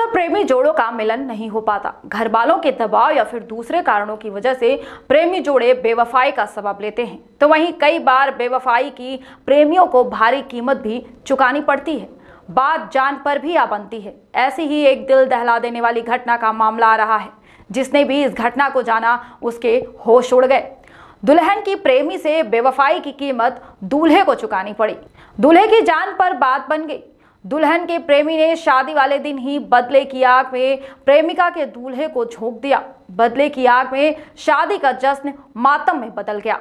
अक्सर प्रेमी जोड़ों का मिलन नहीं हो पाता घर वालों के दबाव या फिर दूसरे कारणों की वजह से प्रेमी जोड़े बेवफाई का सबब लेते हैं तो वहीं कई बार बेवफाई की प्रेमियों को भारी कीमत भी चुकानी पड़ती है बात जान पर भी आ बनती है ऐसी ही एक दिल दहला देने वाली घटना का मामला आ रहा है जिसने भी इस घटना को जाना उसके होश उड़ गए दुल्हन की प्रेमी से बेवफाई की कीमत दूल्हे को चुकानी पड़ी दूल्हे की जान पर बात बन गई दुल्हन के प्रेमी ने शादी वाले दिन ही बदले की आग में प्रेमिका के दूल्हे को झोंक दिया बदले की आग में शादी का जश्न मातम में बदल गया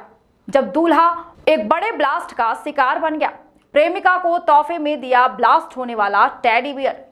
जब दूल्हा एक बड़े ब्लास्ट का शिकार बन गया प्रेमिका को तोहफे में दिया ब्लास्ट होने वाला टैडी बियर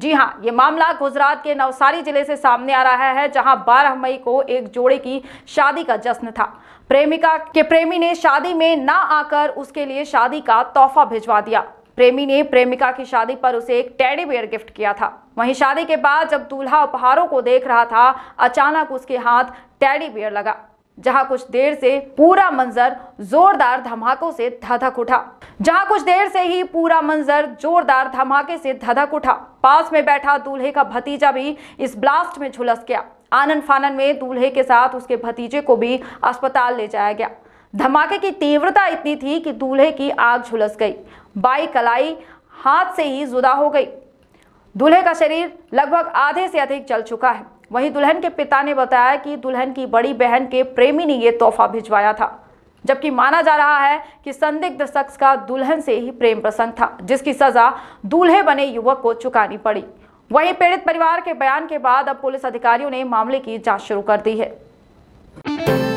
जी हाँ ये मामला गुजरात के नवसारी जिले से सामने आ रहा है जहां 12 मई को एक जोड़े की शादी का जश्न था प्रेमिका के प्रेमी ने शादी में ना आकर उसके लिए शादी का तोहफा भिजवा दिया प्रेमी ने प्रेमिका की शादी पर उसे एक टेडी बेयर गिफ्ट किया था वहीं शादी के बाद जब दूल्हा उपहारों को देख रहा था अचानक उसके हाथ टेडी बेयर लगा जहां कुछ देर से पूरा मंजर जोरदार धमाकों से धधक उठा जहां कुछ देर से ही पूरा मंजर जोरदार धमाके से धधक उठा पास में बैठा दूल्हे का भतीजा भी इस ब्लास्ट में झुलस गया आनंद फानन में दूल्हे के साथ उसके भतीजे को भी अस्पताल ले जाया गया धमाके की तीव्रता इतनी थी कि दूल्हे की आग झुलस गई बाई कलाई हाथ से ही जुदा हो गई दूल्हे का शरीर लगभग आधे से अधिक जल चुका है वहीं दुल्हन के पिता ने बताया कि दुल्हन की बड़ी बहन के प्रेमी ने यह तोहफा भिजवाया था जबकि माना जा रहा है कि संदिग्ध शख्स का दुल्हन से ही प्रेम प्रसंग था जिसकी सजा दूल्हे बने युवक को चुकानी पड़ी वहीं पीड़ित परिवार के बयान के बाद अब पुलिस अधिकारियों ने मामले की जांच शुरू कर दी है